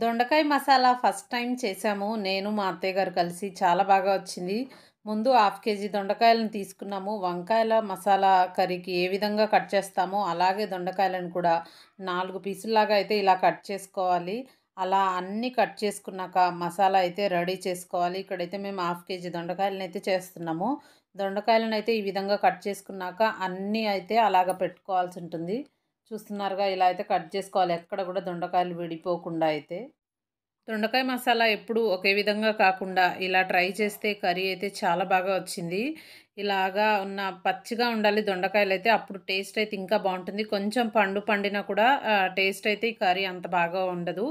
దొండకాయ masala first time చేసాము నేను మా అత్తయ్య గారు కలిసి చాలా బాగా వచ్చింది ముందు హాఫ్ కేజీ దొండకాయలను తీసుకున్నాము వంకాయల మసాలా కర్రీకి ఏ విధంగా కట్ చేస్తామో అలాగే దొండకాయలను కూడా నాలుగు పీసుల్లాగా అయితే ఇలా కట్ చేసుకోవాలి అలా అన్నీ కట్ చేసుకున్నాక మసాలా అయితే రెడీ చేసుకోవాలి ఇక్కడైతే మేము హాఫ్ కేజీ దొండకాయలను అయితే చేస్తున్నాము దొండకాయలను అయితే ఈ విధంగా కట్ చేసుకున్నాక అన్నీ అయితే అలాగ పెట్టుకోవాల్సి ఉంటుంది చూస్తున్నారుగా ఇలా అయితే కట్ చేసుకోవాలి ఎక్కడ కూడా దొండకాయలు విడిపోకుండా అయితే దొండకాయ మసాలా ఎప్పుడు ఒకే విధంగా కాకుండా ఇలా ట్రై చేస్తే కర్రీ అయితే చాలా బాగా వచ్చింది ఇలాగా ఉన్న పచ్చిగా ఉండాలి దొండకాయలు అయితే అప్పుడు టేస్ట్ అయితే ఇంకా బాగుంటుంది కొంచెం పండు పండినా కూడా టేస్ట్ అయితే ఈ కర్రీ అంత బాగా ఉండదు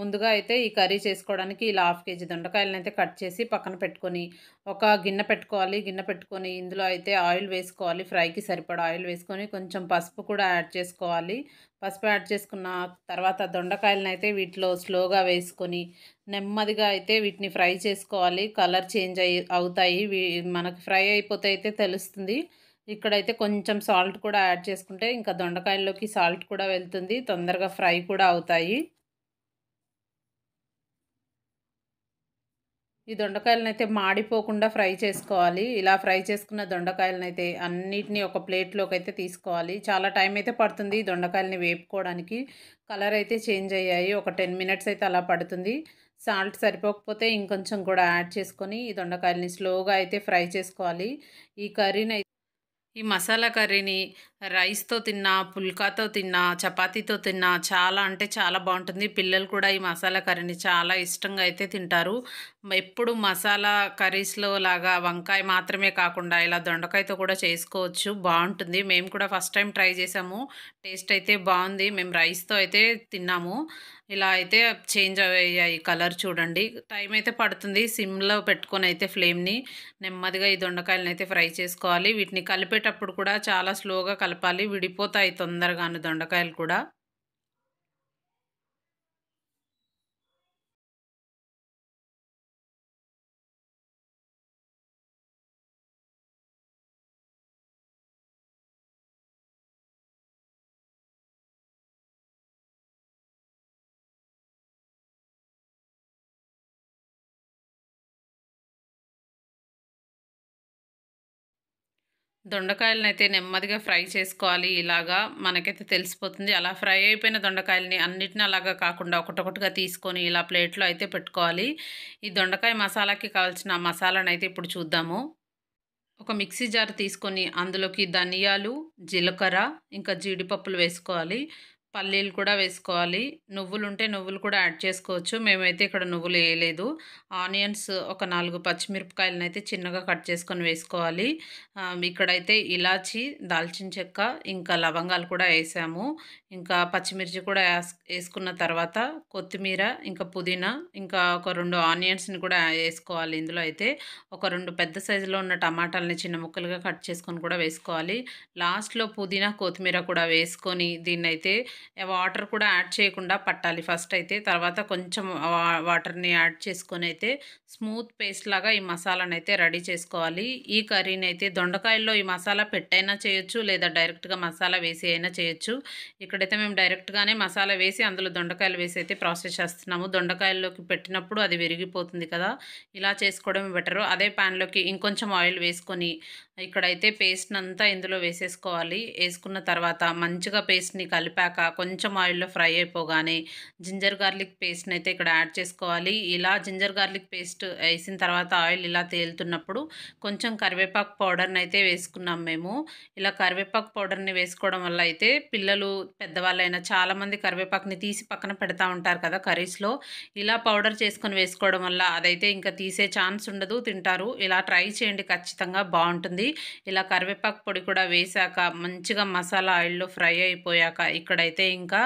ముందుగా అయితే ఈ కర్రీ చేసుకోవడానికి ఇలా హాఫ్ కేజీ దొండకాయలను అయితే కట్ చేసి పక్కన పెట్టుకొని ఒక గిన్నె పెట్టుకోవాలి గిన్నె పెట్టుకొని ఇందులో అయితే ఆయిల్ వేసుకోవాలి ఫ్రైకి సరిపడా ఆయిల్ వేసుకొని కొంచెం పసుపు కూడా యాడ్ చేసుకోవాలి పసుపు యాడ్ చేసుకున్న తర్వాత దొండకాయలను అయితే వీటిలో స్లోగా వేసుకొని నెమ్మదిగా అయితే వీటిని ఫ్రై చేసుకోవాలి కలర్ చేంజ్ అయ్యి అవుతాయి మనకు ఫ్రై అయిపోతే అయితే తెలుస్తుంది ఇక్కడైతే కొంచెం సాల్ట్ కూడా యాడ్ చేసుకుంటే ఇంకా దొండకాయల్లోకి సాల్ట్ కూడా వెళ్తుంది తొందరగా ఫ్రై కూడా అవుతాయి ఈ దొండకాయలను అయితే మాడిపోకుండా ఫ్రై చేసుకోవాలి ఇలా ఫ్రై చేసుకున్న దొండకాయలను అయితే అన్నిటినీ ఒక ప్లేట్లోకి అయితే తీసుకోవాలి చాలా టైం అయితే పడుతుంది ఈ దొండకాయలని వేపుకోవడానికి కలర్ అయితే చేంజ్ అయ్యాయి ఒక టెన్ మినిట్స్ అయితే అలా పడుతుంది సాల్ట్ సరిపోకపోతే ఇంకొంచెం కూడా యాడ్ చేసుకొని ఈ దొండకాయలని స్లోగా అయితే ఫ్రై చేసుకోవాలి ఈ కర్రీని ఈ మసాలా కర్రీని రైస్తో తిన్నా పుల్కాతో తిన్నా చపాతీతో తిన్నా చాలా అంటే చాలా బాగుంటుంది పిల్లలు కూడా ఈ మసాలా కర్రీని చాలా ఇష్టంగా అయితే తింటారు ఎప్పుడు మసాలా కర్రీస్లో లాగా వంకాయ మాత్రమే కాకుండా ఇలా దొండకాయతో కూడా చేసుకోవచ్చు బాగుంటుంది మేము కూడా ఫస్ట్ టైం ట్రై చేసాము టేస్ట్ అయితే బాగుంది మేము రైస్తో అయితే తిన్నాము ఇలా అయితే చేంజ్ అయ్యాయి కలర్ చూడండి టైం అయితే పడుతుంది సిమ్లో పెట్టుకొని అయితే ఫ్లేమ్ని నెమ్మదిగా ఈ దొండకాయలను అయితే ఫ్రై చేసుకోవాలి వీటిని కలిపేటప్పుడు కూడా చాలా స్లోగా కలపాలి విడిపోతాయి తొందరగాను దొండకాయలు కూడా దొండకాయలను అయితే నెమ్మదిగా ఫ్రై చేసుకోవాలి ఇలాగా మనకైతే తెలిసిపోతుంది అలా ఫ్రై అయిపోయిన దొండకాయలని అన్నిటిని అలాగా కాకుండా ఒకటొకటిగా తీసుకొని ఇలా ప్లేట్లో అయితే పెట్టుకోవాలి ఈ దొండకాయ మసాలాకి కావాల్సిన మసాలాను అయితే ఇప్పుడు చూద్దాము ఒక మిక్సీ జార్ తీసుకొని అందులోకి ధనియాలు జీలకర్ర ఇంకా జీడిపప్పులు వేసుకోవాలి పల్లీలు కూడా వేసుకోవాలి నువ్వులు ఉంటే నువ్వులు కూడా యాడ్ చేసుకోవచ్చు మేమైతే ఇక్కడ నువ్వులు వేయలేదు ఆనియన్స్ ఒక నాలుగు పచ్చిమిరపకాయలను అయితే చిన్నగా కట్ చేసుకొని వేసుకోవాలి ఇక్కడైతే ఇలాచి దాల్చిన చెక్క ఇంకా లవంగాలు కూడా వేసాము ఇంకా పచ్చిమిర్చి కూడా వేసుకున్న తర్వాత కొత్తిమీర ఇంకా పుదీనా ఇంకా ఒక రెండు ఆనియన్స్ని కూడా వేసుకోవాలి ఇందులో అయితే ఒక రెండు పెద్ద సైజులో ఉన్న టమాటాలని చిన్న ముక్కలుగా కట్ చేసుకొని కూడా వేసుకోవాలి లాస్ట్లో పుదీనా కొత్తిమీర కూడా వేసుకొని దీన్నైతే వాటర్ కూడా యాడ్ చేయకుండా పట్టాలి ఫస్ట్ అయితే తర్వాత కొంచెం వాటర్ని యాడ్ చేసుకొని అయితే స్మూత్ పేస్ట్ లాగా ఈ మసాలాను అయితే రెడీ చేసుకోవాలి ఈ కర్రీని అయితే దొండకాయల్లో ఈ మసాలా పెట్టైనా చేయొచ్చు లేదా డైరెక్ట్గా మసాలా వేసి అయినా చేయొచ్చు ఇక్కడైతే మేము డైరెక్ట్గానే మసాలా వేసి అందులో దొండకాయలు వేసి అయితే ప్రాసెస్ చేస్తున్నాము దొండకాయల్లోకి పెట్టినప్పుడు అది విరిగిపోతుంది కదా ఇలా చేసుకోవడం బెటరు అదే ప్యాన్లోకి ఇంకొంచెం ఆయిల్ వేసుకొని ఇక్కడైతే పేస్ట్ అంతా ఇందులో వేసేసుకోవాలి వేసుకున్న తర్వాత మంచిగా పేస్ట్ని కలిపాక కొంచెం ఆయిల్లో ఫ్రై అయిపోగానే జింజర్ గార్లిక్ పేస్ట్ని అయితే ఇక్కడ యాడ్ చేసుకోవాలి ఇలా జింజర్ గార్లిక్ పేస్ట్ వేసిన తర్వాత ఆయిల్ ఇలా తేలుతున్నప్పుడు కొంచెం కరివేపాకు పౌడర్ని అయితే వేసుకున్నాం మేము ఇలా కరివేపాకు పౌడర్ని వేసుకోవడం వల్ల అయితే పిల్లలు పెద్దవాళ్ళైనా చాలామంది కరివేపాకుని తీసి పక్కన పెడతా ఉంటారు కదా కర్రీస్లో ఇలా పౌడర్ చేసుకొని వేసుకోవడం వల్ల అదైతే ఇంకా తీసే ఛాన్స్ ఉండదు తింటారు ఇలా ట్రై చేయండి ఖచ్చితంగా బాగుంటుంది ఇలా కరివేపాకు పొడి కూడా వేసాక మంచిగా మసాలా ఆయిల్లో ఫ్రై అయిపోయాక ఇక్కడైతే అయితే ఇంకా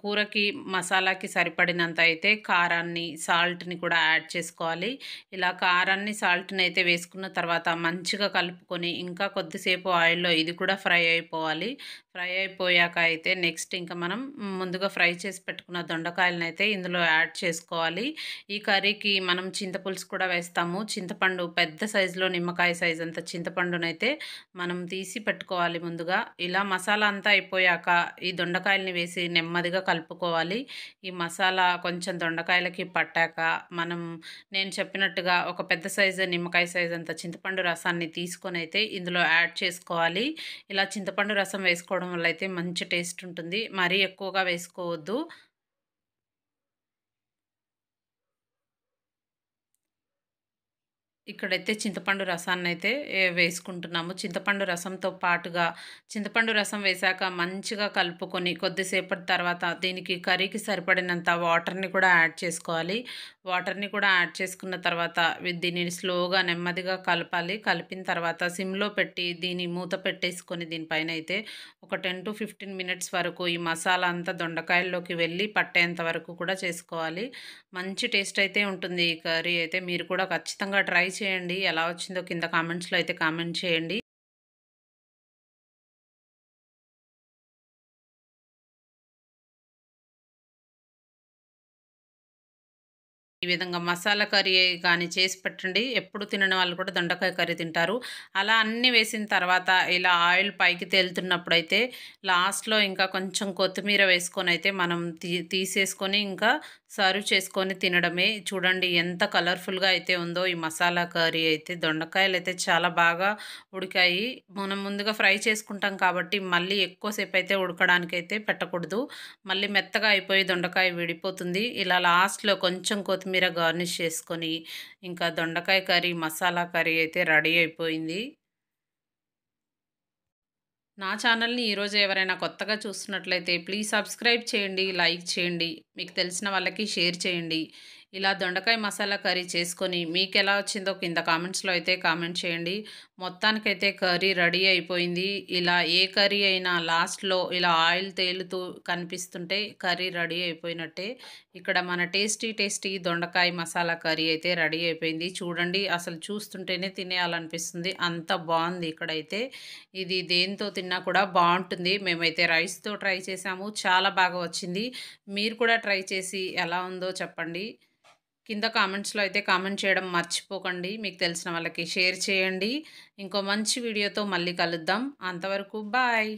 కూరకి మసాలాకి సరిపడినంత అయితే కారాన్ని సాల్ట్ని కూడా యాడ్ చేసుకోవాలి ఇలా కారాన్ని సాల్ట్ని అయితే వేసుకున్న తర్వాత మంచిగా కలుపుకొని ఇంకా కొద్దిసేపు ఆయిల్లో ఇది కూడా ఫ్రై అయిపోవాలి ఫ్రై అయిపోయాక అయితే నెక్స్ట్ ఇంకా మనం ముందుగా ఫ్రై చేసి పెట్టుకున్న దొండకాయలను అయితే ఇందులో యాడ్ చేసుకోవాలి ఈ కర్రీకి మనం చింతపులుసు కూడా వేస్తాము చింతపండు పెద్ద సైజులో నిమ్మకాయ సైజ్ అంత చింతపండునైతే మనం తీసి పెట్టుకోవాలి ముందుగా ఇలా మసాలా అంతా అయిపోయాక ఈ దొండకాయలని వేసి నెమ్మ నెమ్మదిగా కలుపుకోవాలి ఈ మసాలా కొంచెం దొండకాయలకి పట్టాక మనం నేను చెప్పినట్టుగా ఒక పెద్ద సైజు నిమ్మకాయ సైజు అంత చింతపండు రసాన్ని తీసుకొని అయితే ఇందులో యాడ్ చేసుకోవాలి ఇలా చింతపండు రసం వేసుకోవడం వల్ల అయితే మంచి టేస్ట్ ఉంటుంది మరీ ఎక్కువగా వేసుకోవద్దు ఇక్కడైతే చింతపండు రసాన్ని అయితే వేసుకుంటున్నాము చింతపండు రసంతో పాటుగా చింతపండు రసం వేశాక మంచిగా కలుపుకొని కొద్దిసేపటి తర్వాత దీనికి కర్రీకి సరిపడినంత వాటర్ని కూడా యాడ్ చేసుకోవాలి వాటర్ని కూడా యాడ్ చేసుకున్న తర్వాత దీనిని స్లోగా నెమ్మదిగా కలపాలి కలిపిన తర్వాత సిమ్లో పెట్టి దీని మూత పెట్టేసుకొని దీనిపైన అయితే ఒక టెన్ టు ఫిఫ్టీన్ మినిట్స్ వరకు ఈ మసాలా అంతా దొండకాయల్లోకి వెళ్ళి పట్టేంత వరకు కూడా చేసుకోవాలి మంచి టేస్ట్ అయితే ఉంటుంది ఈ కర్రీ అయితే మీరు కూడా ఖచ్చితంగా ట్రై చేయండి ఎలా వచ్చిందో కింద కామెంట్స్లో అయితే కామెంట్ చేయండి ఈ విధంగా మసాలా కర్రీ కానీ చేసి పెట్టండి ఎప్పుడు తినని వాళ్ళు కూడా దొండకాయ కర్రీ తింటారు అలా అన్నీ వేసిన తర్వాత ఇలా ఆయిల్ పైకి తేలుతున్నప్పుడు అయితే లాస్ట్లో ఇంకా కొంచెం కొత్తిమీర వేసుకొని అయితే మనం తీసేసుకొని ఇంకా సర్వ్ చేసుకొని తినడమే చూడండి ఎంత కలర్ఫుల్గా అయితే ఉందో ఈ మసాలా కర్రీ అయితే దొండకాయలు అయితే చాలా బాగా ఉడికాయి మనం ముందుగా ఫ్రై చేసుకుంటాం కాబట్టి మళ్ళీ ఎక్కువసేపు అయితే ఉడకడానికి అయితే పెట్టకూడదు మళ్ళీ మెత్తగా అయిపోయి దొండకాయ విడిపోతుంది ఇలా లాస్ట్లో కొంచెం కొత్తిమీర గార్నిష్ చేసుకొని ఇంకా దొండకాయ కర్రీ మసాలా కర్రీ అయితే రెడీ అయిపోయింది నా ఛానల్ని ఈరోజు ఎవరైనా కొత్తగా చూస్తున్నట్లయితే ప్లీజ్ సబ్స్క్రైబ్ చేయండి లైక్ చేయండి మీకు తెలిసిన వాళ్ళకి షేర్ చేయండి ఇలా దొండకాయ మసాలా కర్రీ చేసుకొని మీకు ఎలా వచ్చిందో కింద కామెంట్స్లో అయితే కామెంట్ చేయండి మొత్తానికైతే కర్రీ రెడీ అయిపోయింది ఇలా ఏ కర్రీ అయినా లాస్ట్లో ఇలా ఆయిల్ తేలుతూ కనిపిస్తుంటే కర్రీ రెడీ అయిపోయినట్టే ఇక్కడ మన టేస్టీ టేస్టీ దొండకాయ మసాలా కర్రీ అయితే రెడీ అయిపోయింది చూడండి అసలు చూస్తుంటేనే తినేయాలనిపిస్తుంది అంత బాగుంది ఇక్కడైతే ఇది దేంతో తిన్నా కూడా బాగుంటుంది మేమైతే రైస్తో ట్రై చేసాము చాలా బాగా వచ్చింది మీరు కూడా ట్రై చేసి ఎలా ఉందో చెప్పండి కింద కామెంట్స్లో అయితే కామెంట్ చేయడం మర్చిపోకండి మీకు తెలిసిన వాళ్ళకి షేర్ చేయండి ఇంకో మంచి వీడియోతో మళ్ళీ కలుద్దాం అంతవరకు బాయ్